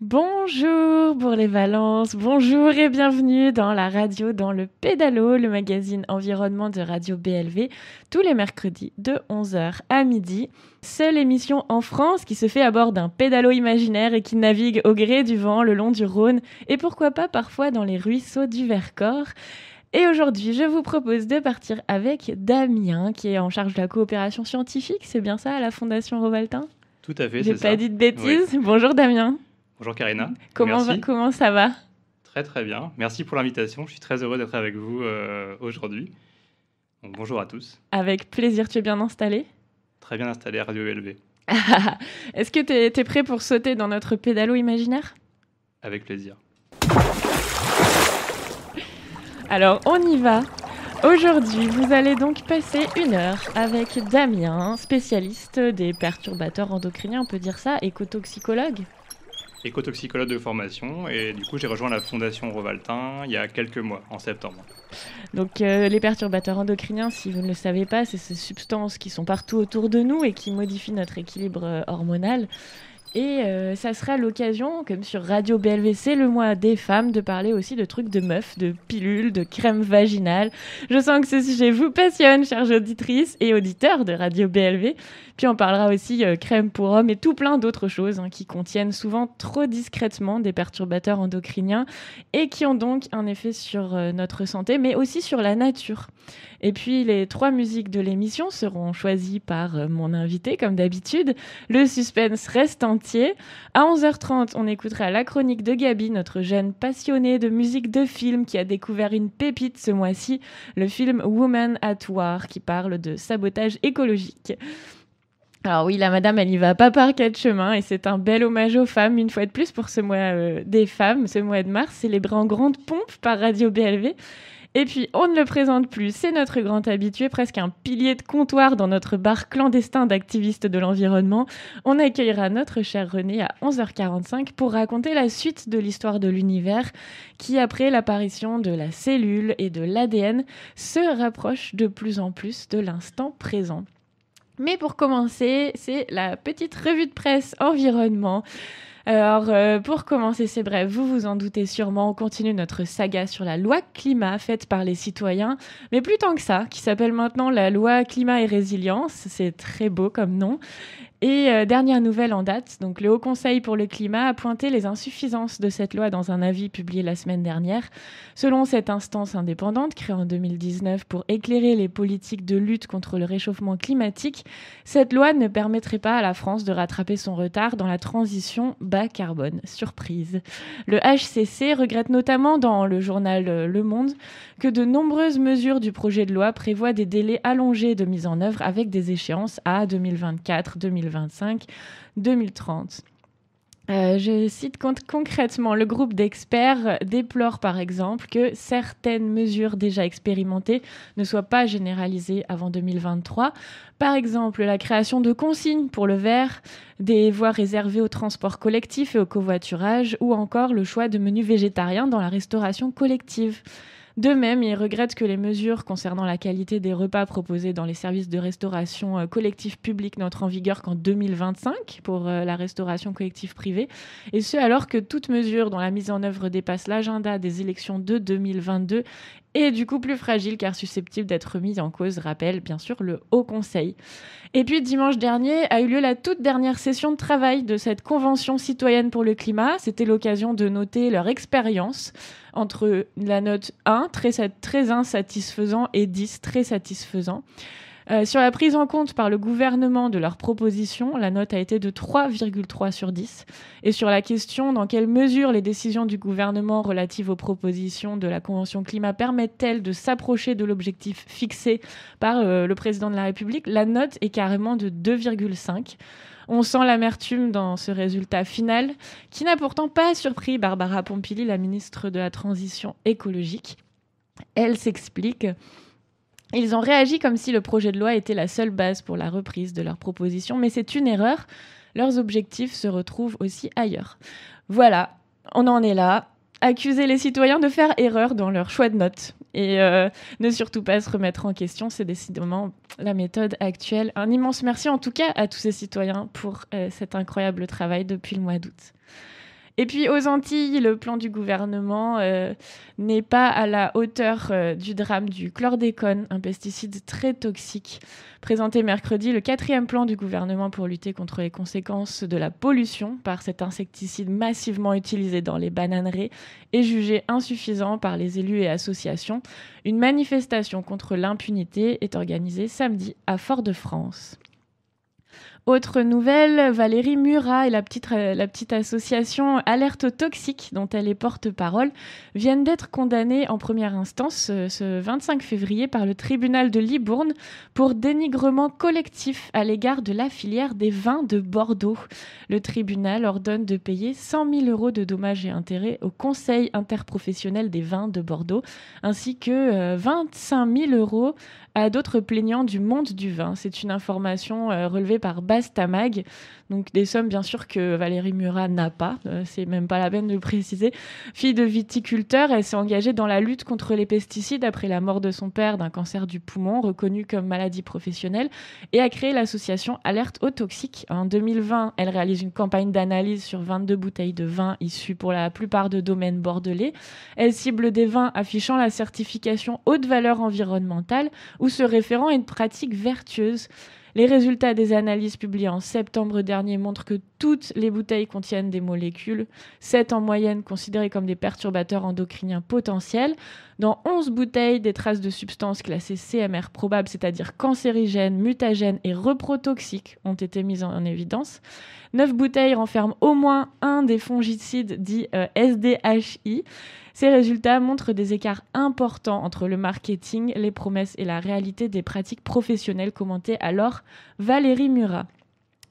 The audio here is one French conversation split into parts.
Bonjour pour les Valences, bonjour et bienvenue dans la radio dans le pédalo, le magazine environnement de Radio BLV, tous les mercredis de 11h à midi. Seule émission en France qui se fait à bord d'un pédalo imaginaire et qui navigue au gré du vent le long du Rhône et pourquoi pas parfois dans les ruisseaux du Vercors. Et aujourd'hui, je vous propose de partir avec Damien, qui est en charge de la coopération scientifique, c'est bien ça, à la Fondation Rovaltin Tout à fait, c'est ça. J'ai pas dit de bêtises. Bonjour Damien. Bonjour Karina. Comment, comment ça va Très très bien. Merci pour l'invitation. Je suis très heureux d'être avec vous euh, aujourd'hui. bonjour à tous. Avec plaisir. Tu es bien installé Très bien installé Radio LV. Est-ce que tu es, es, prêt pour sauter dans notre pédalo imaginaire Avec plaisir. Alors, on y va. Aujourd'hui, vous allez donc passer une heure avec Damien, spécialiste des perturbateurs endocriniens, on peut dire ça, écotoxicologue écotoxicologue de formation et du coup j'ai rejoint la fondation Rovaltin il y a quelques mois, en septembre. Donc euh, les perturbateurs endocriniens, si vous ne le savez pas, c'est ces substances qui sont partout autour de nous et qui modifient notre équilibre euh, hormonal. Et euh, ça sera l'occasion, comme sur Radio BLVC, le mois des femmes, de parler aussi de trucs de meufs, de pilules, de crèmes vaginales. Je sens que ce sujet vous passionne, chères auditrices et auditeurs de Radio BLV. Puis on parlera aussi de euh, crème pour hommes et tout plein d'autres choses hein, qui contiennent souvent trop discrètement des perturbateurs endocriniens et qui ont donc un effet sur euh, notre santé, mais aussi sur la nature. Et puis les trois musiques de l'émission seront choisies par mon invité, comme d'habitude. Le suspense reste en à 11h30, on écoutera la chronique de Gabi, notre jeune passionnée de musique de film qui a découvert une pépite ce mois-ci, le film Woman at War, qui parle de sabotage écologique. Alors oui, la madame, elle y va pas par quatre chemins et c'est un bel hommage aux femmes, une fois de plus, pour ce mois euh, des femmes, ce mois de mars, célébré en grande pompe par Radio BLV. Et puis, on ne le présente plus, c'est notre grand habitué, presque un pilier de comptoir dans notre bar clandestin d'activistes de l'environnement. On accueillera notre cher René à 11h45 pour raconter la suite de l'histoire de l'univers qui, après l'apparition de la cellule et de l'ADN, se rapproche de plus en plus de l'instant présent. Mais pour commencer, c'est la petite revue de presse environnement. Alors, euh, pour commencer, c'est bref, vous vous en doutez sûrement, on continue notre saga sur la loi climat faite par les citoyens, mais plus tant que ça, qui s'appelle maintenant la loi climat et résilience, c'est très beau comme nom. Et euh, dernière nouvelle en date, donc le Haut Conseil pour le climat a pointé les insuffisances de cette loi dans un avis publié la semaine dernière. Selon cette instance indépendante créée en 2019 pour éclairer les politiques de lutte contre le réchauffement climatique, cette loi ne permettrait pas à la France de rattraper son retard dans la transition bas carbone. Surprise. Le HCC regrette notamment dans le journal euh, Le Monde que de nombreuses mesures du projet de loi prévoient des délais allongés de mise en œuvre avec des échéances à 2024, 2025 2025-2030. Euh, je cite concrètement, le groupe d'experts déplore par exemple que certaines mesures déjà expérimentées ne soient pas généralisées avant 2023. Par exemple, la création de consignes pour le verre, des voies réservées au transport collectif et au covoiturage, ou encore le choix de menus végétariens dans la restauration collective. De même, il regrette que les mesures concernant la qualité des repas proposés dans les services de restauration euh, collective publique n'entrent en vigueur qu'en 2025 pour euh, la restauration collective privée, et ce alors que toute mesure dont la mise en œuvre dépasse l'agenda des élections de 2022 et du coup plus fragile car susceptible d'être mis en cause, rappelle bien sûr le Haut Conseil. Et puis dimanche dernier a eu lieu la toute dernière session de travail de cette Convention citoyenne pour le climat. C'était l'occasion de noter leur expérience entre la note 1, très, très insatisfaisant, et 10, très satisfaisant. Euh, sur la prise en compte par le gouvernement de leurs propositions, la note a été de 3,3 sur 10. Et sur la question dans quelle mesure les décisions du gouvernement relatives aux propositions de la Convention climat permettent-elles de s'approcher de l'objectif fixé par euh, le président de la République, la note est carrément de 2,5. On sent l'amertume dans ce résultat final, qui n'a pourtant pas surpris Barbara Pompili, la ministre de la Transition écologique. Elle s'explique. Ils ont réagi comme si le projet de loi était la seule base pour la reprise de leur proposition, mais c'est une erreur. Leurs objectifs se retrouvent aussi ailleurs. Voilà, on en est là. Accuser les citoyens de faire erreur dans leur choix de notes et euh, ne surtout pas se remettre en question, c'est décidément la méthode actuelle. Un immense merci en tout cas à tous ces citoyens pour euh, cet incroyable travail depuis le mois d'août. Et puis aux Antilles, le plan du gouvernement euh, n'est pas à la hauteur euh, du drame du chlordécone, un pesticide très toxique. Présenté mercredi, le quatrième plan du gouvernement pour lutter contre les conséquences de la pollution par cet insecticide massivement utilisé dans les bananeraies est jugé insuffisant par les élus et associations. Une manifestation contre l'impunité est organisée samedi à Fort-de-France. Autre nouvelle, Valérie Murat et la petite, euh, association Alerte toxiques, dont elle est porte-parole, viennent d'être condamnées en première instance euh, ce 25 février par le tribunal de Libourne pour dénigrement collectif à l'égard de la filière des vins de Bordeaux. Le tribunal ordonne de payer 100 000 euros de dommages et intérêts au Conseil interprofessionnel des vins de Bordeaux, ainsi que 25 euh, 000 euros à d'autres plaignants du monde du vin. C'est une information relevée par Tamag. Donc des sommes bien sûr que Valérie Murat n'a pas, euh, c'est même pas la peine de le préciser. Fille de viticulteur, elle s'est engagée dans la lutte contre les pesticides après la mort de son père d'un cancer du poumon reconnu comme maladie professionnelle et a créé l'association Alerte aux toxiques. En 2020, elle réalise une campagne d'analyse sur 22 bouteilles de vin issues pour la plupart de domaines bordelais. Elle cible des vins affichant la certification haute valeur environnementale ou se référant à une pratique vertueuse. Les résultats des analyses publiées en septembre dernier montrent que toutes les bouteilles contiennent des molécules, 7 en moyenne considérées comme des perturbateurs endocriniens potentiels. Dans 11 bouteilles, des traces de substances classées CMR probables, c'est-à-dire cancérigènes, mutagènes et reprotoxiques, ont été mises en, évidence. 9 bouteilles renferment au moins un des fongicides dits euh, SDHI. Ces résultats montrent des écarts importants entre le marketing, les promesses et la réalité des pratiques professionnelles, commentées alors Valérie Murat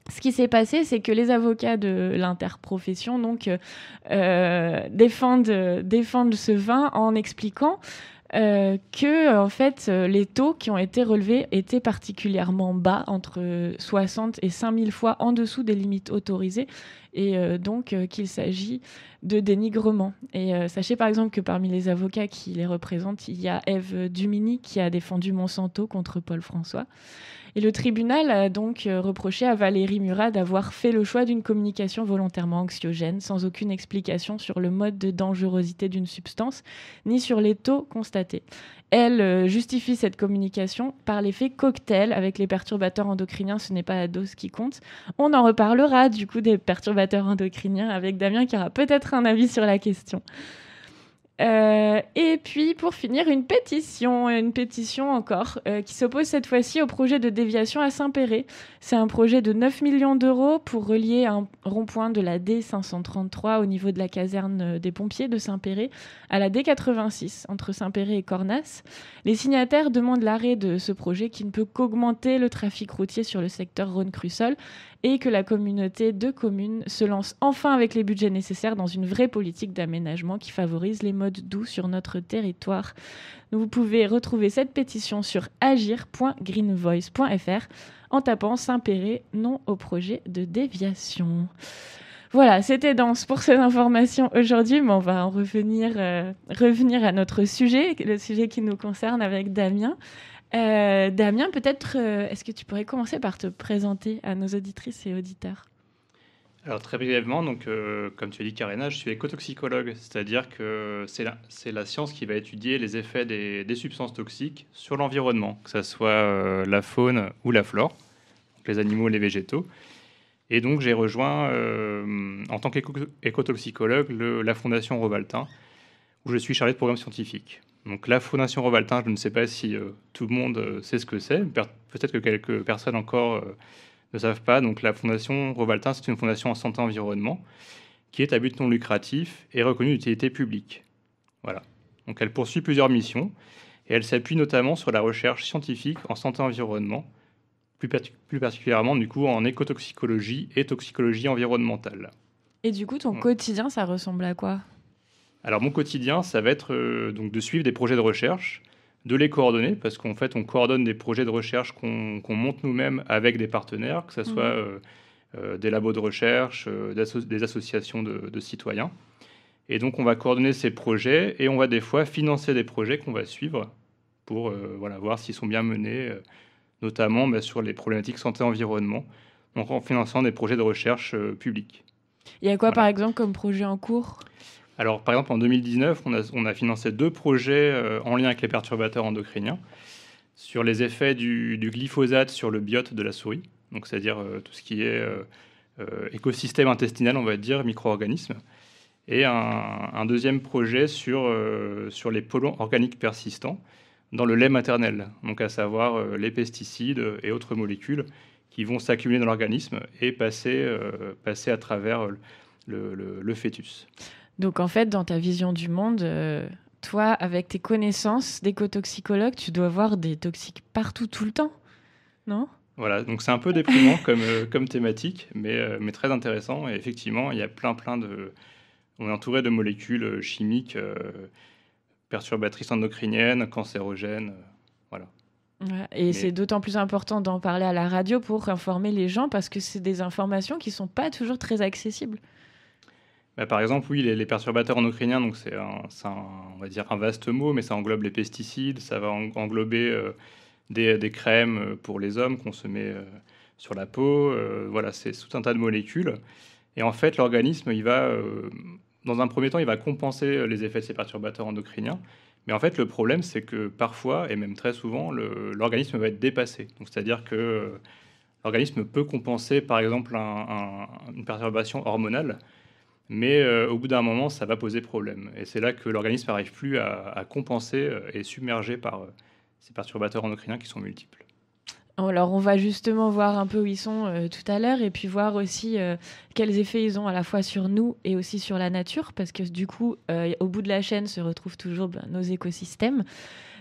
ce qui s'est passé, c'est que les avocats de l'interprofession donc euh, euh, défendent, défendent ce vin en expliquant euh, que en fait les taux qui ont été relevés étaient particulièrement bas, entre 60 et 5000 fois en dessous des limites autorisées, et euh, donc euh, qu'il s'agit de dénigrement. Et euh, sachez par exemple que parmi les avocats qui les représentent, il y a Eve Dumini qui a défendu Monsanto contre Paul François. Et le tribunal a donc reproché à Valérie Murat d'avoir fait le choix d'une communication volontairement anxiogène, sans aucune explication sur le mode de dangerosité d'une substance, ni sur les taux constatés. Elle euh, justifie cette communication par l'effet cocktail avec les perturbateurs endocriniens. Ce n'est pas la dose qui compte. On en reparlera du coup des perturbateurs endocriniens avec Damien qui aura peut-être un avis sur la question. Euh, et puis, pour finir, une pétition, une pétition encore, euh, qui s'oppose cette fois-ci au projet de déviation à Saint-Péret. C'est un projet de 9 millions d'euros pour relier un rond-point de la D533 au niveau de la caserne euh, des pompiers de Saint-Péret à la D86, entre Saint-Péret et Cornas. Les signataires demandent l'arrêt de ce projet qui ne peut qu'augmenter le trafic routier sur le secteur Rhône-Crussol et que la communauté de communes se lance enfin avec les budgets nécessaires dans une vraie politique d'aménagement qui favorise les modes doux sur notre territoire. Vous pouvez retrouver cette pétition sur agir.greenvoice.fr en tapant s'impérer non au projet de déviation. Voilà, c'était dense pour ces informations aujourd'hui, mais on va en revenir, euh, revenir à notre sujet, le sujet qui nous concerne avec Damien. Euh, Damien, peut-être, euh, est-ce que tu pourrais commencer par te présenter à nos auditrices et auditeurs alors très brièvement, donc, euh, comme tu as dit Karina, je suis écotoxicologue, c'est-à-dire que c'est la, science qui va étudier les effets des, substances toxiques sur l'environnement, que ce soit la faune ou la flore, les animaux, les végétaux. Et donc j'ai rejoint en tant qu'écotoxicologue la fondation Robaltin, où je suis chargé de programme scientifique. Donc la Fondation Rovaltin, je ne sais pas si euh, tout le monde euh, sait ce que c'est. Peut-être que quelques personnes encore euh, ne savent pas. Donc la Fondation Rovaltin, c'est une fondation en santé environnement qui est à but non lucratif et reconnue d'utilité publique. Voilà. Donc elle poursuit plusieurs missions et elle s'appuie notamment sur la recherche scientifique en santé environnement, plus, particulièrement du coup en écotoxicologie et toxicologie environnementale. Et du coup, ton quotidien, ça ressemble à quoi alors mon quotidien, ça va être euh, donc de suivre des projets de recherche, de les coordonner, parce qu'en fait on coordonne des projets de recherche qu'on monte nous-mêmes avec des partenaires, que ce mmh. soit euh, euh, des labos de recherche, des, associations de, citoyens. Et donc on va coordonner ces projets et on va des fois financer des projets qu'on va suivre pour voilà, voir s'ils sont bien menés, notamment bah, sur les problématiques santé-environnement, en finançant des projets de recherche publics. Il y a quoi par exemple comme projet en cours alors, par exemple, en 2019, on a, financé deux projets euh, en lien avec les perturbateurs endocriniens sur les effets du, glyphosate sur le biote de la souris, donc c'est-à-dire euh, tout ce qui est euh, écosystème intestinal, on va dire, micro-organismes, et un, deuxième projet sur, sur les polluants organiques persistants dans le lait maternel, donc à savoir les pesticides et autres molécules qui vont s'accumuler dans l'organisme et passer, passer à travers le, le fœtus. Donc en fait, dans ta vision du monde, euh, toi, avec tes connaissances d'écotoxicologue, tu dois voir des toxiques partout, tout le temps, non Voilà, donc c'est un peu déprimant comme, euh, comme thématique, euh, mais, très intéressant. Et effectivement, il y a plein, plein de... On est entouré de molécules chimiques perturbatrices endocriniennes, cancérogènes, voilà. Et c'est d'autant plus important d'en parler à la radio pour informer les gens parce que c'est des informations qui ne sont pas toujours très accessibles. Bah, par exemple, oui, les, perturbateurs endocriniens, donc c'est un, on va dire un vaste mot, mais ça englobe les pesticides, ça va englober euh, des, crèmes euh, pour les hommes qu'on se met euh, sur la peau. voilà, c'est tout un tas de molécules. Et en fait, l'organisme, il va, dans un premier temps, il va compenser les effets de ces perturbateurs endocriniens. Mais en fait, le problème, c'est que parfois, et même très souvent, l'organisme va être dépassé. C'est-à-dire que l'organisme peut compenser, par exemple, une perturbation hormonale mais euh, au bout d'un moment, ça va poser problème. Et c'est là que l'organisme n'arrive plus à, compenser euh, et submerger par euh, ces perturbateurs endocriniens qui sont multiples. Alors, on va justement voir un peu où ils sont tout à l'heure et puis voir aussi quels effets ils ont à la fois sur nous et aussi sur la nature, parce que du coup, au bout de la chaîne se retrouvent toujours ben, nos écosystèmes.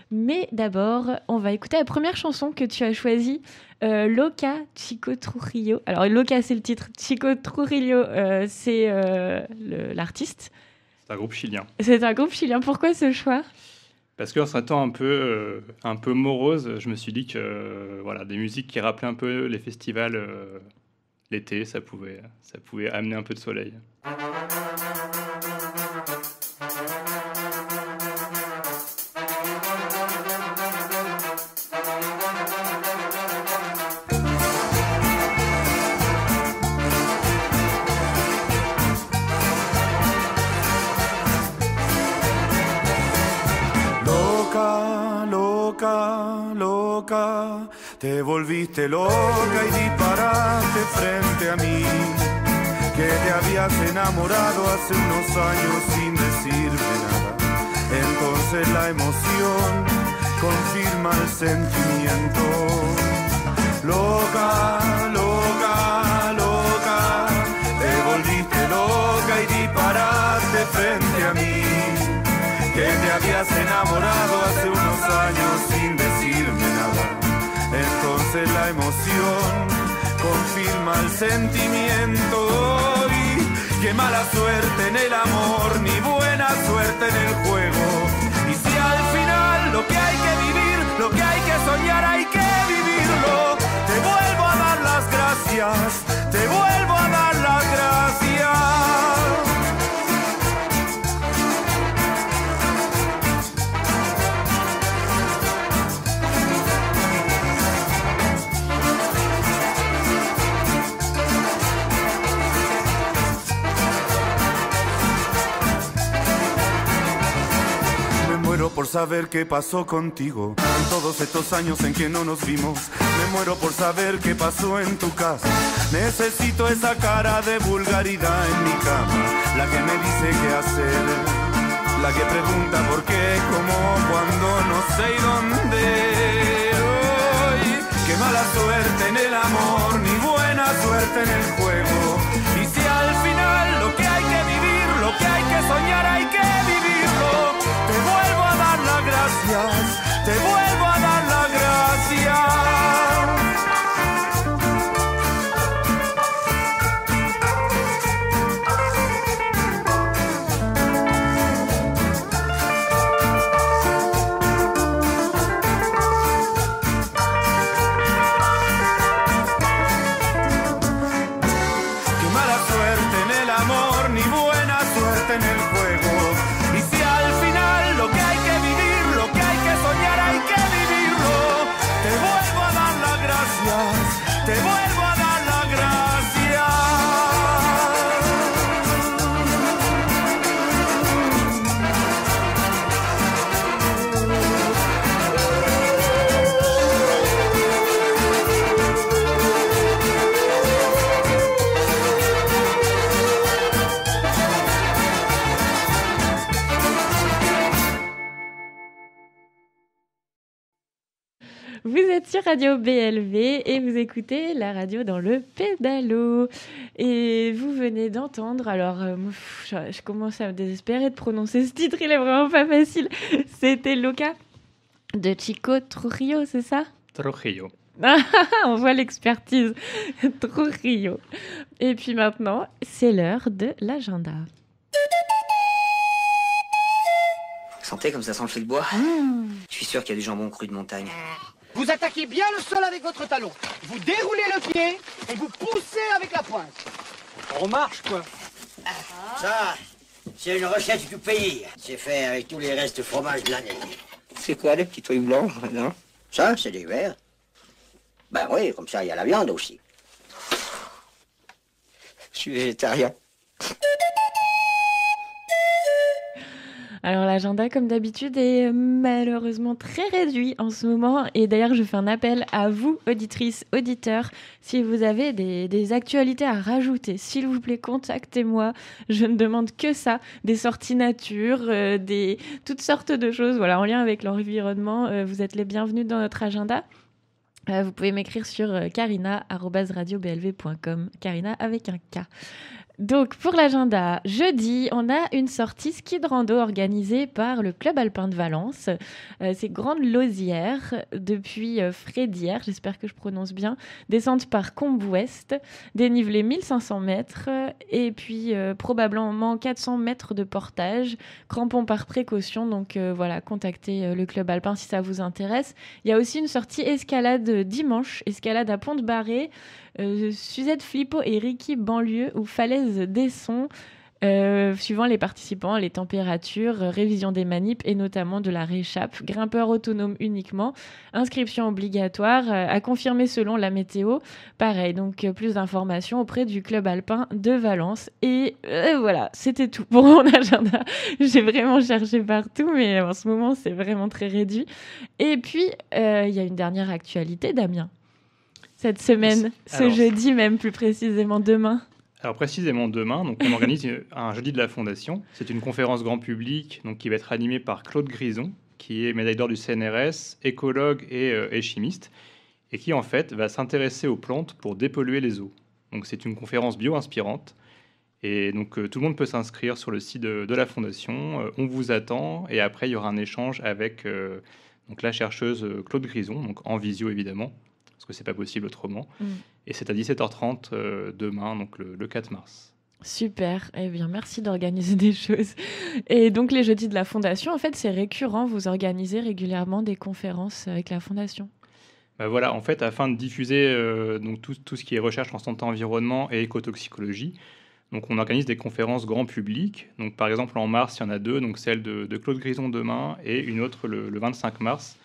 Mais d'abord, on va écouter la première chanson que tu as choisie, euh, Loca Chico Trujillo. Alors, Loca, c'est le titre. Chico Trujillo, euh, c'est euh, l'artiste. C'est un groupe chilien. C'est un groupe chilien. Pourquoi ce choix parce qu'en s'attend un peu, un peu morose, je me suis dit que voilà, des musiques qui rappelaient un peu les festivals l'été, ça pouvait, ça pouvait amener un peu de soleil. loca y disparaste frente a mí, que te habías enamorado hace unos años sin decirte nada. Entonces la emoción confirma el sentimiento. Loca, loca, loca, te volviste loca y disparaste frente a mí, que te habías enamorado hace unos años sin decirme entonces la emoción confirma el sentimiento y qué mala suerte en el amor, ni buena suerte en el juego. Y si al final lo que hay que vivir, lo que hay que soñar, hay que vivirlo, te vuelvo a dar las gracias, te vuelvo por saber qué pasó contigo. En Todos estos años en que no nos vimos, me muero por saber qué pasó en tu casa. Necesito esa cara de vulgaridad en mi cama, la que me dice qué hacer, la que pregunta por qué, cómo, cuando no sé y dónde. Hoy, qué mala suerte en el amor, ni buena suerte en el juego. Y si al final lo que hay que vivir, lo que hay que soñar, hay que vivir. Te voy Radio BLV et vous écoutez la radio dans le pédalo. Et vous venez d'entendre, alors euh, je, commence à me désespérer de prononcer ce titre, il est vraiment pas facile. C'était cas de Chico Trujillo, c'est ça Trujillo. On voit l'expertise. Trujillo. Et puis maintenant, c'est l'heure de l'agenda. Sentez comme ça sent le feu de bois. Ah. Je suis sûr qu'il y a du jambon cru de montagne. Ah. Vous attaquez bien le sol avec votre talon. Vous déroulez le pied et vous poussez avec la pointe. On marche, quoi. Ça, c'est une recette du pays. C'est fait avec tous les restes de fromage de l'année. C'est quoi les petits trucs blancs, maintenant Ça, c'est des verres. Ben oui, comme ça, il y a la viande aussi. Je suis végétarien. Alors l'agenda, comme d'habitude, est euh, malheureusement très réduit en ce moment. Et d'ailleurs, je fais un appel à vous, auditrices, auditeurs, si vous avez des, actualités à rajouter, s'il vous plaît, contactez-moi. Je ne demande que ça, des sorties nature, euh, des toutes sortes de choses, voilà, en lien avec l'environnement. Euh, vous êtes les bienvenus dans notre agenda. Vous pouvez m'écrire sur carina.radioblv.com, carina avec un K. Donc pour l'agenda, jeudi, on a une sortie ski de rando organisée par le Club Alpin de Valence. Euh, c'est Grande Lausière depuis euh, Frédière, j'espère que je prononce bien, descente par Combe Ouest, dénivelé 1500 mètres et puis euh, probablement 400 mètres de portage, crampons par précaution. Donc voilà, contactez le Club Alpin si ça vous intéresse. Il y a aussi une sortie escalade dimanche, escalade à Pont de Barré. Euh, Suzette Flippo et Ricky Banlieue ou Falaise des sons. Euh, suivant les participants, les températures, révision des manips et notamment de la réchappe, grimpeur autonome uniquement, inscription obligatoire, euh, à confirmer selon la météo. Pareil, donc plus d'informations auprès du club alpin de Valence. Et voilà, c'était tout pour mon agenda. J'ai vraiment cherché partout, mais en ce moment, c'est vraiment très réduit. Et puis, il y a une dernière actualité, Damien cette semaine, ce jeudi même plus précisément demain alors précisément demain, donc on organise un jeudi de la Fondation. C'est une conférence grand public donc, qui va être animée par Claude Grison, qui est médaille d'or du CNRS, écologue euh, et, chimiste, et qui en fait va s'intéresser aux plantes pour dépolluer les eaux. Donc c'est une conférence bio-inspirante, et donc euh, tout le monde peut s'inscrire sur le site de, la Fondation. Euh, on vous attend, et après il y aura un échange avec donc, la chercheuse Claude Grison, donc en visio évidemment, parce que c'est pas possible autrement. Mm. Et c'est à 17h30 euh, demain, donc le, 4 mars. Super, eh bien merci d'organiser des choses. Et donc les jeudis de la Fondation, en fait c'est récurrent, vous organisez régulièrement des conférences euh, avec la Fondation bah Voilà, en fait afin de diffuser euh, donc tout, tout, ce qui est recherche en santé environnement et écotoxicologie, donc on organise des conférences grand public. Donc par exemple en mars il y en a deux, donc celle de, Claude Grison demain et une autre le 25 mars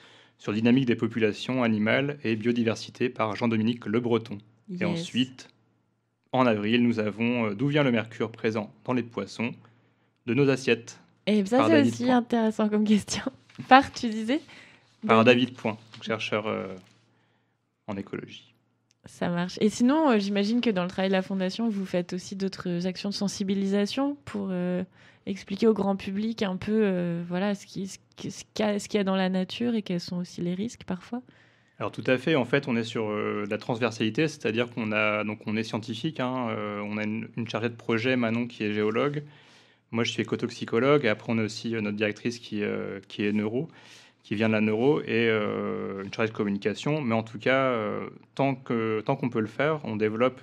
sur Dynamique des populations animales et biodiversité par Jean-Dominique Le Breton. Et ensuite, en avril, nous avons euh, D'où vient le mercure présent dans les poissons de nos assiettes. Et eh, ça, c'est aussi intéressant comme question. Par, tu disais Par David Point, chercheur euh, en écologie. Ça marche. Et sinon, euh, j'imagine que dans le travail de la Fondation, vous faites aussi d'autres actions de sensibilisation pour expliquer au grand public un peu euh, voilà ce qu'il y a dans la nature et quels sont aussi les risques parfois alors tout à fait, en fait on est sur euh, la transversalité, c'est-à-dire qu'on a donc on est scientifique, hein, euh, on a une, chargée de projet, Manon qui est géologue, moi je suis écotoxicologue, et après on a aussi notre directrice qui, est neuro, qui vient de la neuro, et une chargée de communication, mais en tout cas tant qu'on tant qu'on peut le faire, on développe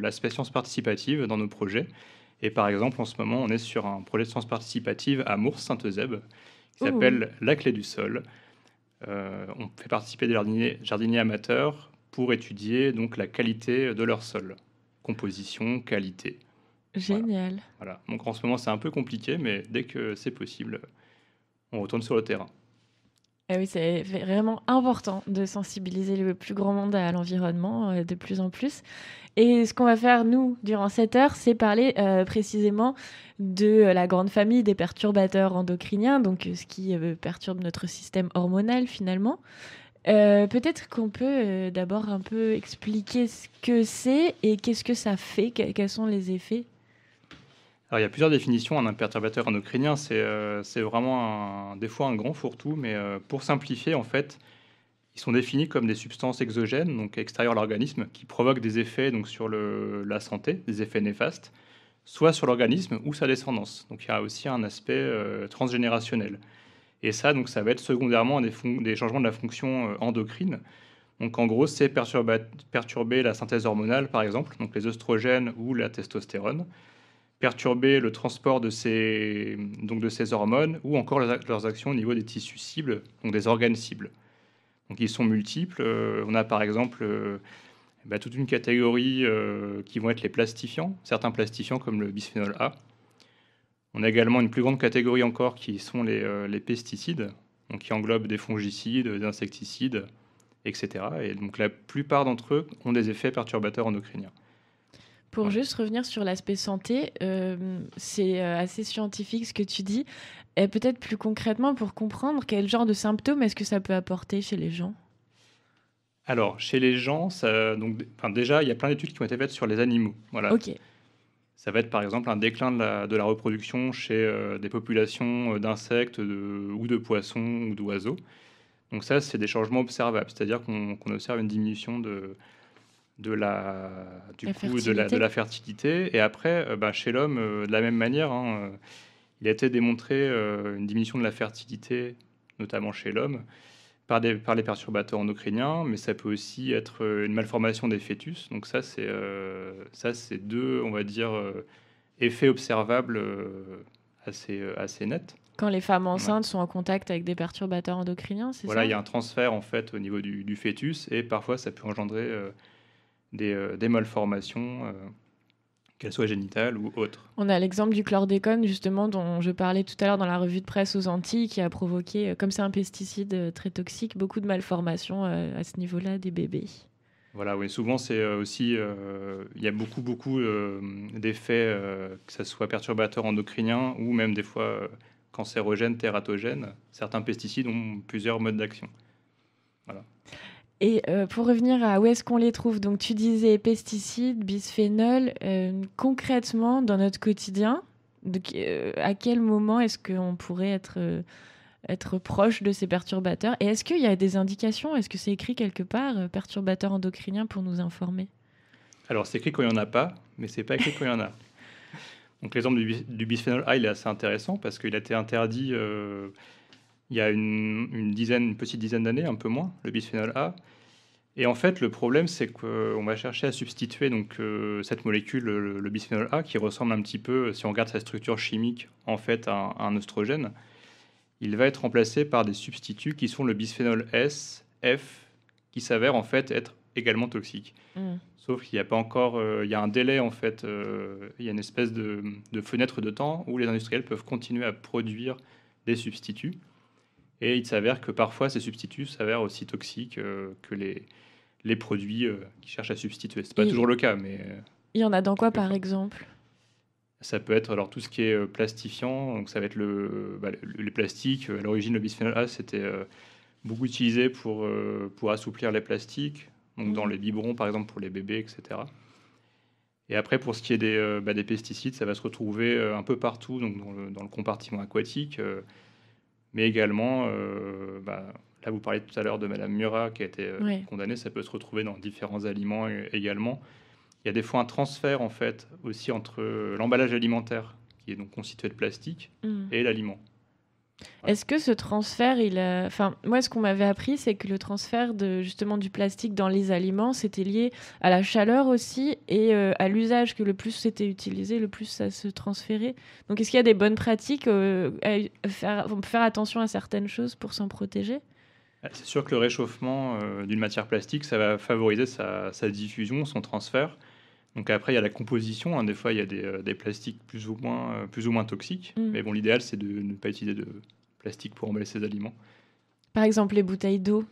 l'aspect science participative dans nos projets. Et par exemple, en ce moment, on est sur un projet de sens participative à Mours-Saint-Eusèbe qui s'appelle La clé du sol. Euh, on fait participer des jardiniers, amateurs pour étudier donc la qualité de leur sol, composition, qualité. Génial. voilà. Donc en ce moment, c'est un peu compliqué, mais dès que c'est possible, on retourne sur le terrain. Eh oui, c'est vraiment important de sensibiliser le plus grand monde à l'environnement euh, de plus en plus. Et ce qu'on va faire, nous, durant cette heure, c'est parler euh, précisément de euh, la grande famille des perturbateurs endocriniens, donc ce qui perturbe notre système hormonal finalement. Peut-être qu'on peut, d'abord un peu expliquer ce que c'est et qu'est-ce que ça fait, quels sont les effets alors, il y a plusieurs définitions. Un perturbateur endocrinien, c'est euh, vraiment des fois un grand fourre-tout, mais euh, pour simplifier, en fait, ils sont définis comme des substances exogènes, donc extérieures à l'organisme, qui provoquent des effets donc, sur la santé, des effets néfastes, soit sur l'organisme ou sa descendance. Donc, il y a aussi un aspect euh, transgénérationnel. Et ça, donc, ça va être secondairement des, des changements de la fonction endocrine. Donc, en gros, c'est perturber la synthèse hormonale, par exemple, donc les oestrogènes ou la testostérone perturber le transport de ces, donc de ces hormones ou encore leurs actions au niveau des tissus cibles, donc des organes cibles. Donc ils sont multiples. Euh, on a par exemple euh, bah, toute une catégorie euh, qui vont être les plastifiants, certains plastifiants comme le bisphénol A. On a également une plus grande catégorie encore qui sont les, pesticides, qui englobent des fongicides, des insecticides, etc. Et donc la plupart d'entre eux ont des effets perturbateurs endocriniens. Pour juste revenir sur l'aspect santé, euh, c'est euh, assez scientifique ce que tu dis. Et peut-être plus concrètement, pour comprendre quel genre de symptômes est-ce que ça peut apporter chez les gens Alors, chez les gens, donc, déjà, il y a plein d'études qui ont été faites sur les animaux. Voilà. Ok. Ça va être par exemple un déclin de la, reproduction chez euh, des populations d'insectes ou de poissons ou d'oiseaux. Donc ça, c'est des changements observables, c'est-à-dire qu'on observe une diminution de, de la, du de, la, fertilité. Et après, euh, bah, chez l'homme, euh, de la même manière, hein, euh, il a été démontré une diminution de la fertilité, notamment chez l'homme, par, des, par les perturbateurs endocriniens, mais ça peut aussi être une malformation des fœtus. Donc ça, c'est c'est deux, on va dire, effets observables assez, assez nets. Quand les femmes enceintes sont en contact avec des perturbateurs endocriniens, c'est voilà, il y a un transfert en fait au niveau du, fœtus et parfois ça peut engendrer... Euh, des, malformations euh, qu'elles soient génitales ou autres On a l'exemple du chlordécone, justement, dont je parlais tout à l'heure dans la revue de presse aux Antilles, qui a provoqué, euh, comme c'est un pesticide très toxique, beaucoup de malformations à ce niveau-là des bébés. Voilà, oui, souvent c'est aussi, il y a beaucoup, beaucoup d'effets, que ce soit perturbateurs endocriniens ou même des fois cancérogènes, tératogènes. Certains pesticides ont plusieurs modes d'action. Voilà. Et euh, pour revenir à où est-ce qu'on les trouve, donc tu disais pesticides, bisphénol, euh, concrètement dans notre quotidien, euh, à quel moment est-ce qu'on pourrait être, être proche de ces perturbateurs Et est-ce qu'il y a des indications Est-ce que c'est écrit quelque part, perturbateurs endocriniens, pour nous informer Alors c'est écrit quand il n'y en a pas, mais c'est pas écrit quand il y en a. Donc l'exemple du, bisphénol A, il est assez intéressant parce qu'il a été interdit il y a une, dizaine, une petite dizaine d'années, un peu moins, le bisphénol A. Et en fait, le problème, c'est qu'on va chercher à substituer donc euh, cette molécule, le, bisphénol A, qui ressemble un petit peu, si on regarde sa structure chimique, en fait, à, un oestrogène. Il va être remplacé par des substituts qui sont le bisphénol S, F, qui s'avère en fait être également toxique. Mmh. Sauf qu'il n'y a pas encore, euh, il y a un délai en fait, euh, il y a une espèce de, fenêtre de temps où les industriels peuvent continuer à produire des substituts et il s'avère que parfois ces substituts s'avèrent aussi toxiques euh, que les, les produits qu'ils euh, qui cherchent à substituer. C'est pas toujours le cas, mais. Euh, il y en a dans quoi, par exemple ça peut être alors tout ce qui est plastifiant, donc ça va être le, bah, les plastiques. À l'origine, le bisphénol A, c'était beaucoup utilisé pour, pour assouplir les plastiques, donc dans mmh. les biberons par exemple pour les bébés, etc. Et après, pour ce qui est des, bah, des pesticides, ça va se retrouver un peu partout, donc dans le, dans le compartiment aquatique mais également, euh, bah, là vous parliez tout à l'heure de Mme Murat qui a été euh, condamnée, ça peut se retrouver dans différents aliments euh, également. Il y a des fois un transfert en fait aussi entre l'emballage alimentaire qui est donc constitué de plastique mmh. et l'aliment. Est-ce que ce transfert, il enfin, moi, ce qu'on m'avait appris, c'est que le transfert de justement du plastique dans les aliments, c'était lié à la chaleur aussi et euh, à l'usage que le plus c'était utilisé, le plus ça se transférait. Donc, est-ce qu'il y a des bonnes pratiques euh, à faire... faire attention à certaines choses pour s'en protéger ah, C'est sûr que le réchauffement euh, d'une matière plastique, ça va favoriser sa diffusion, son transfert. Donc après, il y a la composition. Hein. Des fois, il y a des, euh, plastiques plus ou moins, euh, plus ou moins toxiques. Mm. Mais bon, l'idéal, c'est de ne pas utiliser de plastique pour emballer ses aliments. Par exemple, les bouteilles d'eau.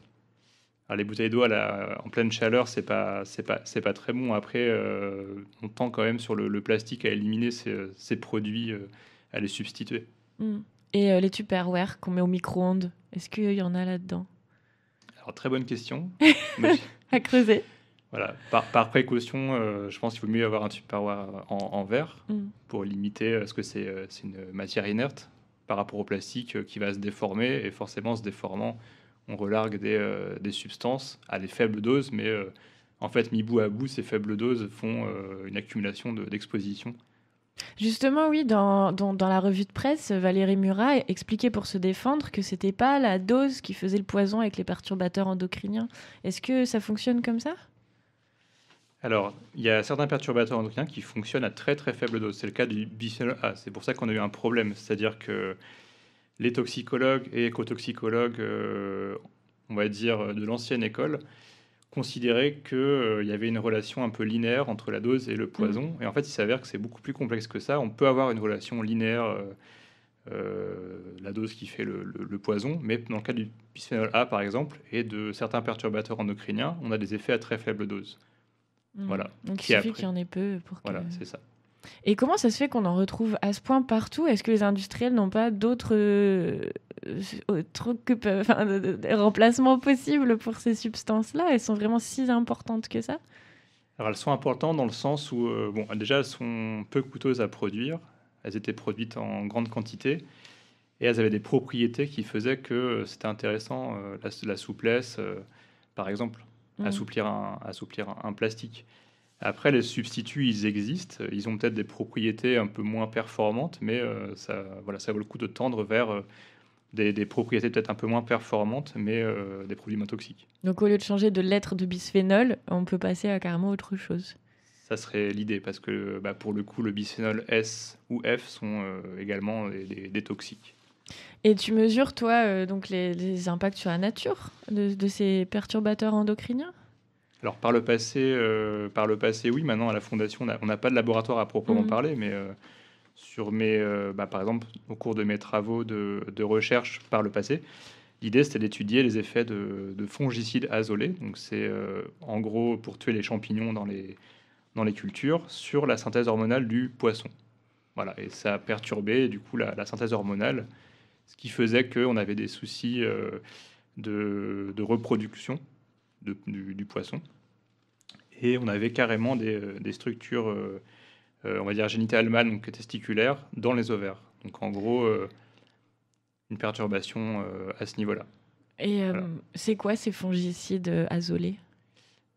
les bouteilles d'eau en pleine chaleur, c'est pas, pas, pas très bon. Après, euh, on tend quand même sur le, plastique à éliminer ces, produits, à les substituer. Mm. Et les Tupperware qu'on met au micro-ondes, est-ce qu'il y en a là-dedans Alors, très bonne question. à creuser. Voilà, par, précaution, euh, je pense qu'il vaut mieux avoir un tube en, en verre mm. pour limiter, euh, ce que euh, c'est une matière inerte par rapport au plastique euh, qui va se déformer, et forcément, se déformant, on relargue des, substances à des faibles doses, mais en fait, mis bout à bout, ces faibles doses font une accumulation d'exposition. Justement, oui, dans, la revue de presse, Valérie Murat expliquait pour se défendre que c'était pas la dose qui faisait le poison avec les perturbateurs endocriniens. Est-ce que ça fonctionne comme ça alors, il y a certains perturbateurs endocriniens qui fonctionnent à très très faible dose. C'est le cas du bisphénol e A. C'est pour ça qu'on a eu un problème. C'est-à-dire que les toxicologues et écotoxicologues, euh, on va dire, de l'ancienne école, considéraient qu'il euh, y avait une relation un peu linéaire entre la dose et le poison. Mm. Et en fait, il s'avère que c'est beaucoup plus complexe que ça. On peut avoir une relation linéaire, euh, la dose qui fait le, le, poison, mais dans le cas du bisphénol e A, par exemple, et de certains perturbateurs endocriniens, on a des effets à très faible dose. Mmh. Voilà. Donc il suffit qu'il y en ait peu pour. Voilà, c'est ça. Et comment ça se fait qu'on en retrouve à ce point partout Est-ce que les industriels n'ont pas d'autres euh, euh, remplacements possibles pour ces substances-là Elles sont vraiment si importantes que ça Alors elles sont importantes dans le sens où, euh, déjà elles sont peu coûteuses à produire. Elles étaient produites en grande quantité et elles avaient des propriétés qui faisaient que c'était intéressant la, souplesse, par exemple. Mm. assouplir, un, assouplir un, plastique. Après, les substituts, ils existent. Ils ont peut-être des propriétés un peu moins performantes, mais euh, ça, voilà, ça vaut le coup de tendre vers euh, des, propriétés peut-être un peu moins performantes, mais euh, des produits moins toxiques. Donc, au lieu de changer de lettre de bisphénol, on peut passer à carrément autre chose. Ça serait l'idée, parce que bah, pour le coup, le bisphénol S ou F sont également des toxiques. Et tu mesures, toi, euh, donc les, impacts sur la nature de, ces perturbateurs endocriniens Alors, par le, passé, euh, par le passé, oui. Maintenant, à la Fondation, on n'a pas de laboratoire à proprement mhm. parler, mais euh, sur mes, bah, par exemple, au cours de mes travaux de, recherche par le passé, l'idée, c'était d'étudier les effets de, fongicides azolés. Donc, c'est en gros pour tuer les champignons dans les, dans les cultures sur la synthèse hormonale du poisson. Voilà, et ça a perturbé, du coup, la synthèse hormonale ce qui faisait qu'on avait des soucis euh, de, reproduction du, poisson. Et on avait carrément des, euh, structures, euh, on va dire, génitales mâles, donc testiculaires, dans les ovaires. Donc en gros, une perturbation à ce niveau-là. Et c'est quoi ces fongicides azolés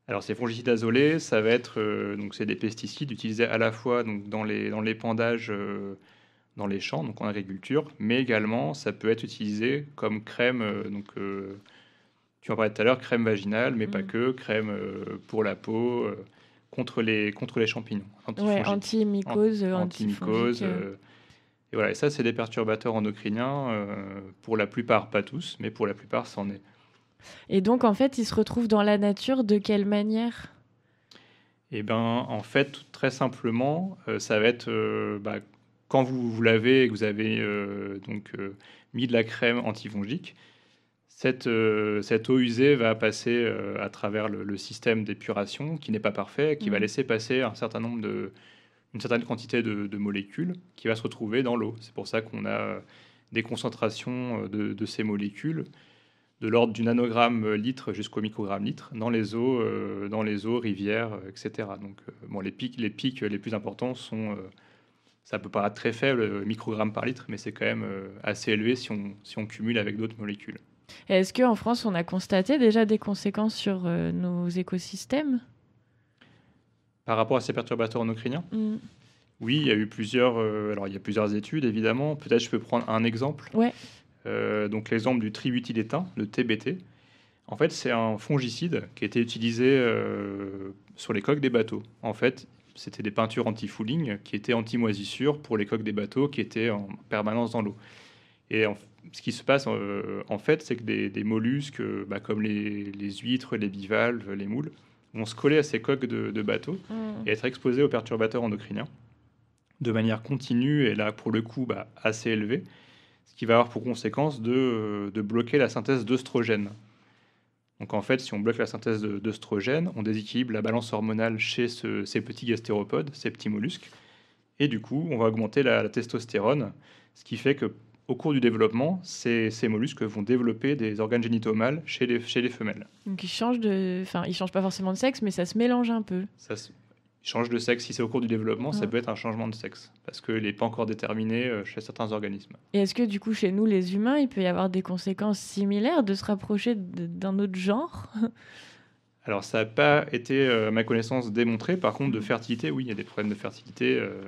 Alors ces fongicides azolés, ça va être donc c'est des pesticides utilisés à la fois donc dans les dans l'épandage dans les champs, donc en agriculture, mais également ça peut être utilisé comme crème, euh, donc euh, tu en parlais tout à l'heure, crème vaginale, mais pas mm. que, crème euh, pour la peau, contre, les, contre les champignons. Ouais, anti-mycose. Anti et voilà, et ça c'est des perturbateurs endocriniens, pour la plupart, pas tous, mais pour la plupart c'en est. Et donc en fait, ils se retrouvent dans la nature de quelle manière eh bien, en fait, très simplement, ça va être bah, quand vous vous lavez et que vous avez euh, donc euh, mis de la crème antifongique, cette, euh, cette eau usée va passer à travers le, système d'épuration qui n'est pas parfait, qui va mmh. laisser passer un certain nombre de, une certaine quantité de, molécules qui va se retrouver dans l'eau. C'est pour ça qu'on a des concentrations de, ces molécules de l'ordre du nanogramme litre jusqu'au microgramme litre dans les eaux, dans les eaux rivières, etc. Donc, bon, les pics, les pics les plus importants sont ça peut paraître très faible, euh, microgrammes par litre, mais c'est quand même euh, assez élevé si on, cumule avec d'autres molécules. Est-ce qu'en France, on a constaté déjà des conséquences sur euh, nos écosystèmes Par rapport à ces perturbateurs endocriniens mm. Oui, il y a eu plusieurs, alors, il y a plusieurs études, évidemment. Peut-être je peux prendre un exemple. Ouais. donc l'exemple du tributylétain, le TBT. En fait, c'est un fongicide qui a été utilisé sur les coques des bateaux. En fait, c'était des peintures anti-fouling qui étaient anti moisissures pour les coques des bateaux qui étaient en permanence dans l'eau. Et ce qui se passe euh, en fait, c'est que des, mollusques euh, bah, comme les, huîtres, les bivalves, les moules vont se coller à ces coques de, bateaux mmh. et être exposés aux perturbateurs endocriniens de manière continue et là pour le coup bah, assez élevée, ce qui va avoir pour conséquence de, euh, bloquer la synthèse d'œstrogènes donc en fait, si on bloque la synthèse d'œstrogène, on déséquilibre la balance hormonale chez ces petits gastéropodes, ces petits mollusques, et du coup, on va augmenter la, testostérone, ce qui fait que au cours du développement, ces, mollusques vont développer des organes génitaux mâles chez les, femelles. Donc ils changent de, ils changent pas forcément de sexe, mais ça se mélange un peu change de sexe, si c'est au cours du développement, ça peut être un changement de sexe, parce qu'il n'est pas encore déterminé euh, chez certains organismes. Et est-ce que du coup, chez nous, les humains, il peut y avoir des conséquences similaires de se rapprocher d'un autre genre Alors, ça n'a pas été, euh, à ma connaissance, démontré. Par contre, de fertilité, oui, il y a des problèmes de fertilité, euh,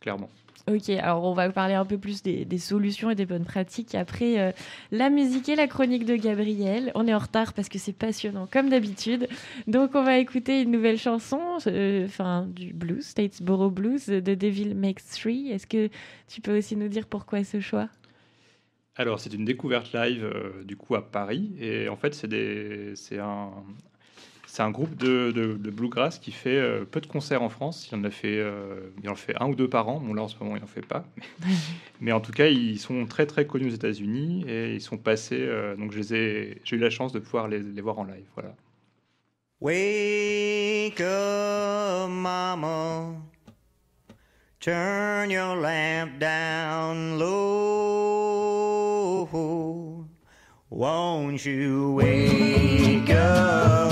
clairement. Ok, alors on va parler un peu plus des, solutions et des bonnes pratiques après euh, la musique et la chronique de Gabriel. On est en retard parce que c'est passionnant comme d'habitude. Donc on va écouter une nouvelle chanson, euh, enfin du blues, Statesboro Blues de Devil Makes Three. Est-ce que tu peux aussi nous dire pourquoi ce choix alors, c'est une découverte live, euh, du coup, à Paris. Et en fait, c'est un, c'est un groupe de, bluegrass qui fait euh, peu de concerts en France. Il en a fait, euh, fait un ou deux par an. Bon là en ce moment il en fait pas, mais en tout cas ils sont très très connus aux États-Unis et ils sont passés. Euh, donc j'ai eu la chance de pouvoir les, voir en live. Voilà. Wake up, mama. Turn your lamp down low. Won't you wake up?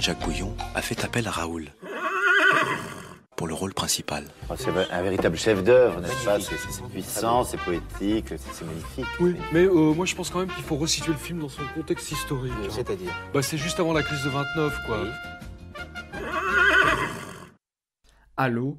Jacques Bouillon a fait appel à Raoul pour le rôle principal. Oh, c'est un véritable chef-d'œuvre, n'est-ce pas C'est puissant, c'est poétique, c'est magnifique. Oui, mais euh, moi je pense quand même qu'il faut resituer le film dans son contexte historique. Hein. C'est-à-dire bah, C'est juste avant la crise de 29, quoi. Allô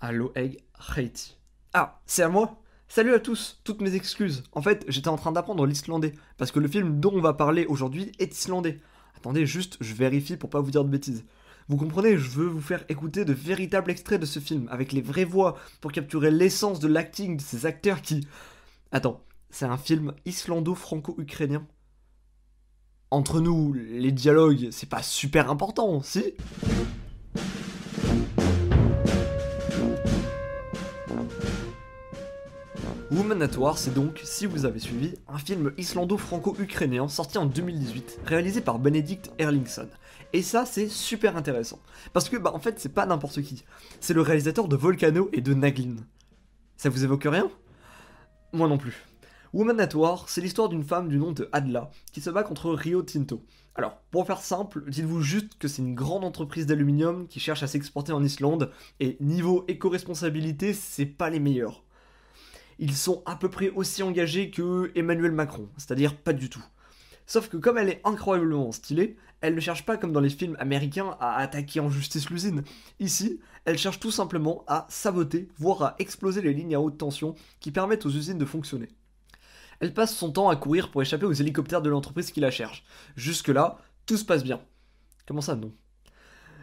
Allô, Egg Heiti. Ah, c'est à moi Salut à tous, toutes mes excuses. En fait, j'étais en train d'apprendre l'islandais, parce que le film dont on va parler aujourd'hui est islandais. Attendez, juste, je vérifie pour pas vous dire de bêtises. Vous comprenez, je veux vous faire écouter de véritables extraits de ce film, avec les vraies voix, pour capturer l'essence de l'acting de ces acteurs qui... Attends, c'est un film islando-franco-ukrainien Entre nous, les dialogues, c'est pas super important, si Woman at War, c'est donc, si vous avez suivi, un film islando-franco-ukrainien sorti en 2018, réalisé par Benedict Erlingson. Et ça, c'est super intéressant. Parce que, bah, en fait, c'est pas n'importe qui. C'est le réalisateur de Volcano et de Naglin. Ça vous évoque rien Moi non plus. Woman at War, c'est l'histoire d'une femme du nom de Adla qui se bat contre Rio Tinto. Alors, pour faire simple, dites-vous juste que c'est une grande entreprise d'aluminium qui cherche à s'exporter en Islande, et niveau éco-responsabilité, c'est pas les meilleurs ils sont à peu près aussi engagés que Emmanuel Macron, c'est-à-dire pas du tout. Sauf que comme elle est incroyablement stylée, elle ne cherche pas comme dans les films américains à attaquer en justice l'usine. Ici, elle cherche tout simplement à saboter, voire à exploser les lignes à haute tension qui permettent aux usines de fonctionner. Elle passe son temps à courir pour échapper aux hélicoptères de l'entreprise qui la cherche. Jusque-là, tout se passe bien. Comment ça, non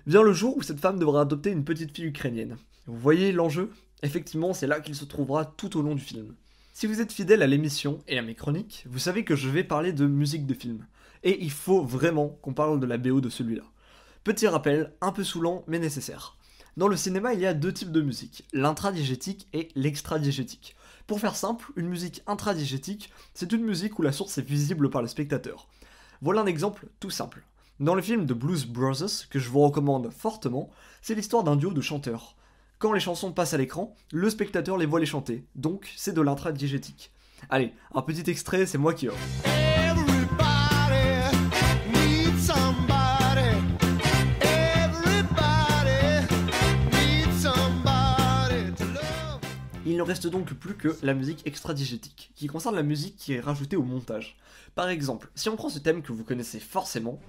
Vient le jour où cette femme devra adopter une petite fille ukrainienne. Vous voyez l'enjeu Effectivement, c'est là qu'il se trouvera tout au long du film. Si vous êtes fidèle à l'émission et à mes chroniques, vous savez que je vais parler de musique de film. Et il faut vraiment qu'on parle de la BO de celui-là. Petit rappel, un peu saoulant mais nécessaire. Dans le cinéma, il y a deux types de musique, l'intradigétique et l'extradigétique. Pour faire simple, une musique intradigétique, c'est une musique où la source est visible par le spectateur. Voilà un exemple tout simple. Dans le film de Blues Brothers, que je vous recommande fortement, c'est l'histoire d'un duo de chanteurs. Quand les chansons passent à l'écran, le spectateur les voit les chanter, donc c'est de l'intra Allez, un petit extrait, c'est moi qui offre. Il ne reste donc plus que la musique extradigétique, qui concerne la musique qui est rajoutée au montage. Par exemple, si on prend ce thème que vous connaissez forcément...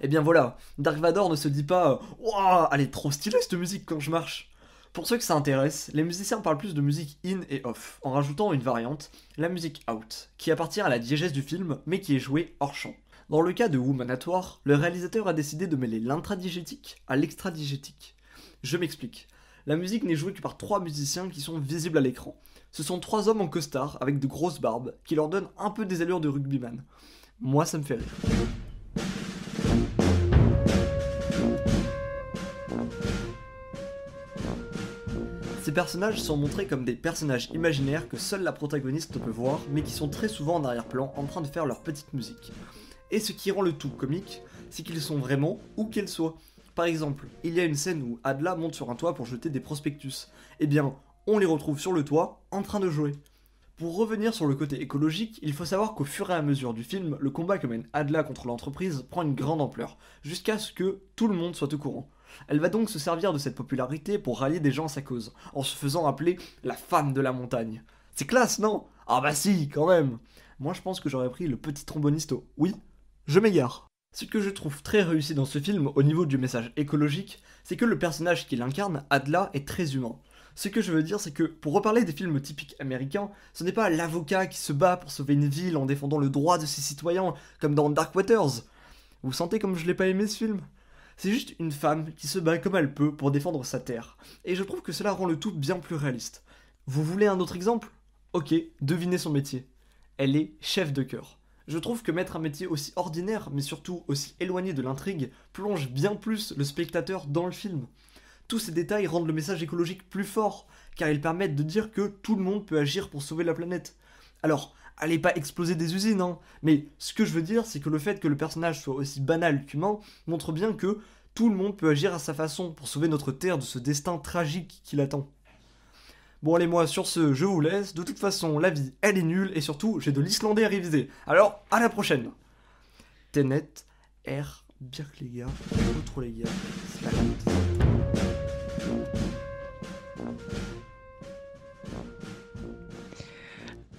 eh bien voilà, Dark Vador ne se dit pas Waouh, elle est trop stylée cette musique quand je marche Pour ceux que ça intéresse, les musiciens parlent plus de musique in et off, en rajoutant une variante, la musique out, qui appartient à la diégèse du film, mais qui est jouée hors champ. Dans le cas de Woman at War, le réalisateur a décidé de mêler l'intradigétique à l'extradigétique. Je m'explique. La musique n'est jouée que par trois musiciens qui sont visibles à l'écran. Ce sont trois hommes en costard avec de grosses barbes qui leur donnent un peu des allures de rugbyman. Moi, ça me fait rire. Les personnages sont montrés comme des personnages imaginaires que seule la protagoniste peut voir, mais qui sont très souvent en arrière-plan en train de faire leur petite musique. Et ce qui rend le tout comique, c'est qu'ils sont vraiment où qu'ils soient. Par exemple, il y a une scène où Adla monte sur un toit pour jeter des prospectus. Eh bien, on les retrouve sur le toit, en train de jouer. Pour revenir sur le côté écologique, il faut savoir qu'au fur et à mesure du film, le combat que mène Adla contre l'entreprise prend une grande ampleur, jusqu'à ce que tout le monde soit au courant. Elle va donc se servir de cette popularité pour rallier des gens à sa cause, en se faisant appeler la femme de la montagne. C'est classe, non Ah bah si, quand même Moi je pense que j'aurais pris le petit trombonisto. Oui, je m'égare. Ce que je trouve très réussi dans ce film au niveau du message écologique, c'est que le personnage qu'il incarne, Adla, est très humain. Ce que je veux dire, c'est que, pour reparler des films typiques américains, ce n'est pas l'avocat qui se bat pour sauver une ville en défendant le droit de ses citoyens, comme dans Dark Waters. Vous sentez comme je l'ai pas aimé ce film c'est juste une femme qui se bat comme elle peut pour défendre sa terre. Et je trouve que cela rend le tout bien plus réaliste. Vous voulez un autre exemple Ok, devinez son métier. Elle est chef de cœur. Je trouve que mettre un métier aussi ordinaire, mais surtout aussi éloigné de l'intrigue, plonge bien plus le spectateur dans le film. Tous ces détails rendent le message écologique plus fort, car ils permettent de dire que tout le monde peut agir pour sauver la planète. Alors, allez pas exploser des usines, hein. Mais ce que je veux dire, c'est que le fait que le personnage soit aussi banal qu'humain montre bien que tout le monde peut agir à sa façon pour sauver notre Terre de ce destin tragique qui l'attend. Bon allez moi sur ce je vous laisse, de toute façon la vie elle est nulle et surtout j'ai de l'islandais à réviser. Alors à la prochaine Tenet, R, Birk les gars, les gars,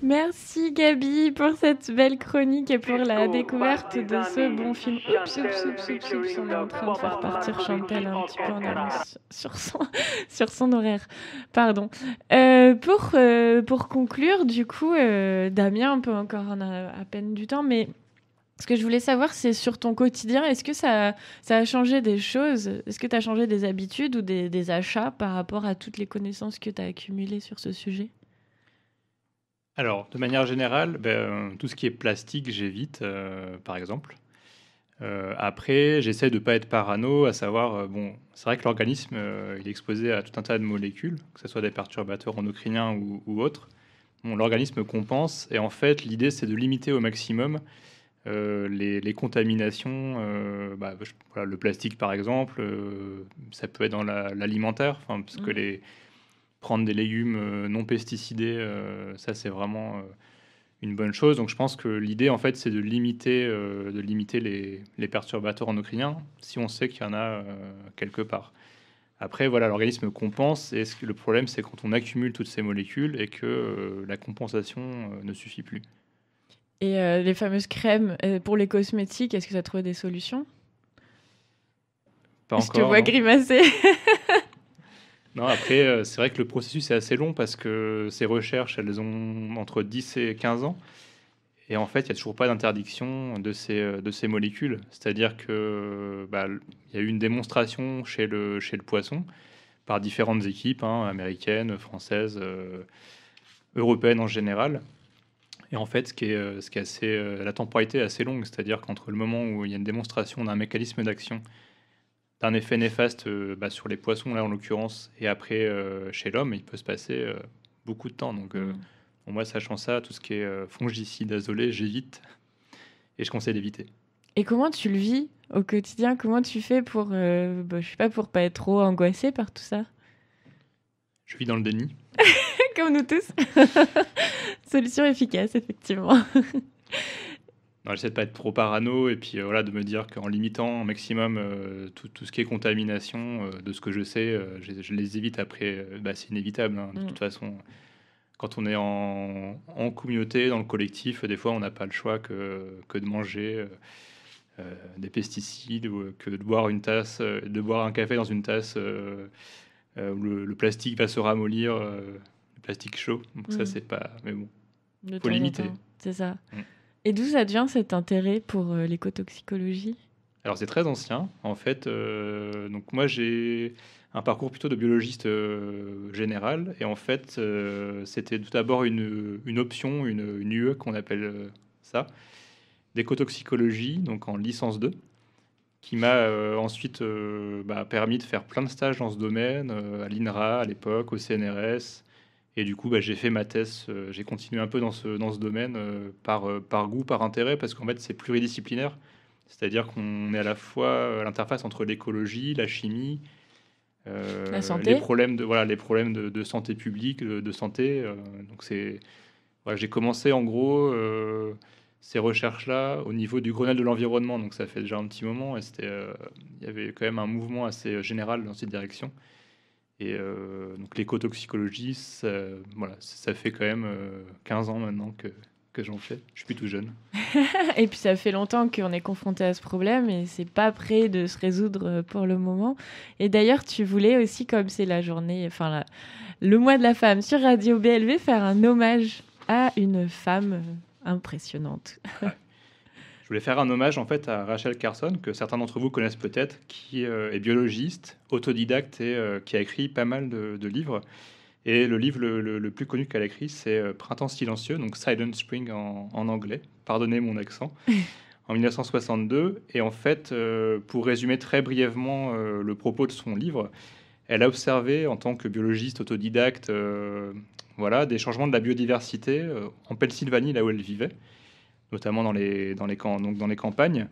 Merci Gabi pour cette belle chronique et pour la découverte de ce bon film. Oups, on est en train de faire partir Chantal un petit peu en avance sur son, sur son horaire. Pardon. Euh, pour, euh, pour conclure, du coup, euh, Damien, on peut encore à peine du temps, mais ce que je voulais savoir, c'est sur ton quotidien, est-ce que ça, ça a changé des choses Est-ce que tu as changé des habitudes ou des, des achats par rapport à toutes les connaissances que tu as accumulées sur ce sujet alors, de manière générale, ben, tout ce qui est plastique, j'évite, euh, par exemple. Euh, après, j'essaie de ne pas être parano, à savoir, euh, bon, c'est vrai que l'organisme, est exposé à tout un tas de molécules, que ce soit des perturbateurs endocriniens ou, autres. l'organisme compense, et en fait, l'idée, c'est de limiter au maximum les, contaminations. Bah, le plastique, par exemple, ça peut être dans l'alimentaire, parce que mm. les, prendre des légumes euh, non pesticidés, euh, ça c'est vraiment euh, une bonne chose. Donc je pense que l'idée en fait c'est de limiter, de limiter les, perturbateurs endocriniens si on sait qu'il y en a quelque part. Après voilà l'organisme compense et le problème c'est quand on accumule toutes ces molécules et que la compensation ne suffit plus. Et les fameuses crèmes pour les cosmétiques, est-ce que ça as des solutions Pas Je te vois grimacer. Non, après, euh, c'est vrai que le processus est assez long parce que ces recherches, elles ont entre 10 et 15 ans. Et en fait, il n'y a toujours pas d'interdiction de ces, euh, de ces molécules. C'est-à-dire qu'il bah, y a eu une démonstration chez le, chez le poisson par différentes équipes, hein, américaines, françaises, euh, européennes en général. Et en fait, ce qui est, ce qui assez, la temporalité est assez longue. C'est-à-dire qu'entre le moment où il y a une démonstration d'un mécanisme d'action d'un effet néfaste euh, bah, sur les poissons, là en l'occurrence, et après euh, chez l'homme, il peut se passer euh, beaucoup de temps. Donc, mm. moi, sachant ça, tout ce qui est fongicide, azolé, j'évite et je conseille d'éviter. Et comment tu le vis au quotidien Comment tu fais pour, bah, je sais pas, pour pas être trop angoissé par tout ça Je vis dans le déni. Comme nous tous. Solution efficace, effectivement j'essaie de pas être trop parano et puis euh, voilà de me dire qu'en limitant au maximum euh, tout, tout, ce qui est contamination euh, de ce que je sais, je, les évite après. Bah, c'est inévitable hein. de mm. toute façon. Quand on est en, en, communauté, dans le collectif, des fois on n'a pas le choix que, que de manger des pesticides ou que de boire une tasse, de boire un café dans une tasse où le, plastique va se ramollir, le plastique chaud. Donc ça mm. c'est pas, mais bon, il faut limiter. C'est ça. Mm. Et d'où ça vient cet intérêt pour euh, l'écotoxicologie Alors c'est très ancien en fait. Euh, donc moi j'ai un parcours plutôt de biologiste euh, général et en fait c'était tout d'abord une, option, une, UE e qu'on appelle ça, d'écotoxicologie donc en licence 2 qui m'a ensuite bah, permis de faire plein de stages dans ce domaine, à l'INRA à l'époque, au CNRS, et du coup, bah, j'ai fait ma thèse, euh, j'ai continué un peu dans ce, dans ce domaine euh, par, euh, par goût, par intérêt, parce qu'en fait, c'est pluridisciplinaire. C'est-à-dire qu'on est à la fois à l'interface entre l'écologie, la chimie, la santé. les problèmes de, voilà, les problèmes de, santé publique, de, santé. donc, j'ai commencé en gros ces recherches-là au niveau du Grenelle de l'environnement. Donc, ça fait déjà un petit moment et il y avait quand même un mouvement assez général dans cette direction. Et euh, donc l'écotoxicologie, ça, voilà, ça fait quand même 15 euh, ans maintenant que, que j'en fais. Je suis plus tout jeune. et puis ça fait longtemps qu'on est confronté à ce problème et c'est pas prêt de se résoudre euh, pour le moment. Et d'ailleurs, tu voulais aussi, comme c'est la journée, enfin le mois de la femme sur Radio BLV, faire un hommage à une femme impressionnante. Je voulais faire un hommage en fait à Rachel Carson, que certains d'entre vous connaissent peut-être, qui euh, est biologiste, autodidacte et euh, qui a écrit pas mal de, livres. Et le livre le, plus connu qu'elle a écrit, c'est euh, Printemps silencieux, donc Silent Spring en, en anglais, pardonnez mon accent, en 1962. Et en fait, pour résumer très brièvement le propos de son livre, elle a observé en tant que biologiste autodidacte voilà, des changements de la biodiversité en Pennsylvanie, là où elle vivait notamment dans les, dans les, camps, donc dans les campagnes.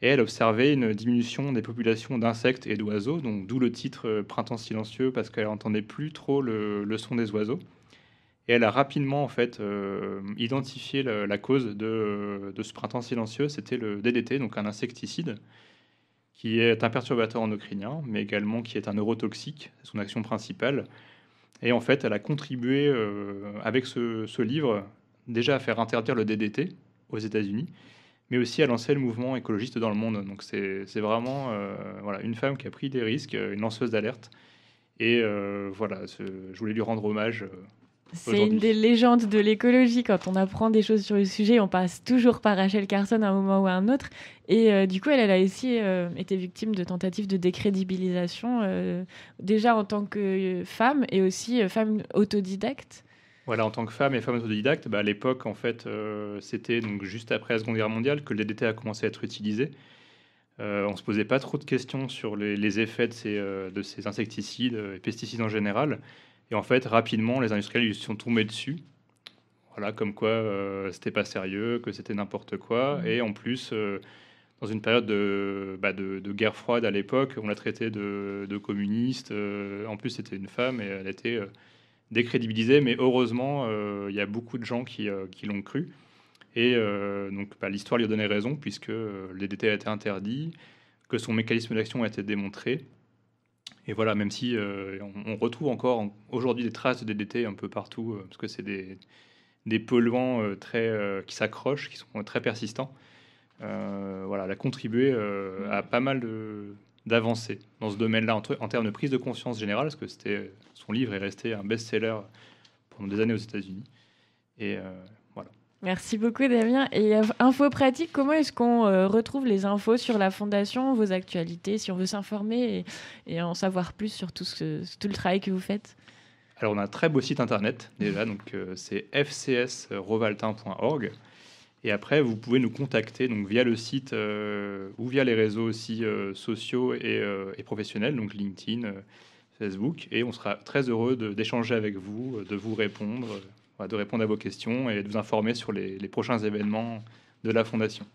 Et elle observait une diminution des populations d'insectes et d'oiseaux, donc d'où le titre euh, Printemps silencieux, parce qu'elle n'entendait plus trop le, son des oiseaux. Et elle a rapidement en fait euh, identifié la, cause euh, de, ce printemps silencieux, c'était le DDT, donc un insecticide, qui est un perturbateur endocrinien, mais également qui est un neurotoxique, son action principale. Et en fait, elle a contribué avec ce, ce livre déjà à faire interdire le DDT, aux États-Unis, mais aussi à lancer le mouvement écologiste dans le monde. Donc c'est vraiment euh, voilà, une femme qui a pris des risques, euh, une lanceuse d'alerte. Et euh, voilà, je voulais lui rendre hommage. C'est une des légendes de l'écologie. Quand on apprend des choses sur le sujet, on passe toujours par Rachel Carson à un moment ou à un autre. Et du coup, elle, a aussi été victime de tentatives de décrédibilisation, déjà en tant que femme et aussi femme autodidacte. Voilà, en tant que femme et femme autodidacte, bah, à l'époque, en fait, euh, c'était donc juste après la Seconde Guerre mondiale que DDT a commencé à être utilisé. Euh, on ne se posait pas trop de questions sur les, effets de ces, euh, de ces, insecticides et pesticides en général. Et en fait, rapidement, les industriels ils sont tombés dessus. Voilà, comme quoi c'était pas sérieux, que c'était n'importe quoi. Mmh. Et en plus, dans une période de, bah, de, de guerre froide à l'époque, on l'a traité de, communiste. en plus, c'était une femme et elle était décrédibilisé, mais heureusement, euh, il y a beaucoup de gens qui, euh, l'ont cru. Et euh, donc, bah, l'histoire lui a donné raison, puisque le DDT a été interdit, que son mécanisme d'action a été démontré. Et voilà, même si on, retrouve encore aujourd'hui des traces de DDT un peu partout, parce que c'est des, des, polluants très, qui s'accrochent, qui sont très persistants, voilà, elle a contribué à pas mal de, d'avancer dans ce domaine-là en, en, termes de prise de conscience générale, parce que c'était son livre est resté un best-seller pendant des années aux États-Unis. Et euh, voilà. Merci beaucoup Damien. Et info pratique, comment est-ce qu'on euh, retrouve les infos sur la fondation, vos actualités, si on veut s'informer et, en savoir plus sur tout, ce, tout le travail que vous faites Alors on a un très beau site internet déjà, donc euh, c'est fcsrovaltin.org. Et après, vous pouvez nous contacter donc via le site euh, ou via les réseaux aussi euh, sociaux euh, et, professionnels, donc LinkedIn, Facebook, et on sera très heureux d'échanger avec vous, de vous répondre, de répondre à vos questions et de vous informer sur les prochains événements de la Fondation.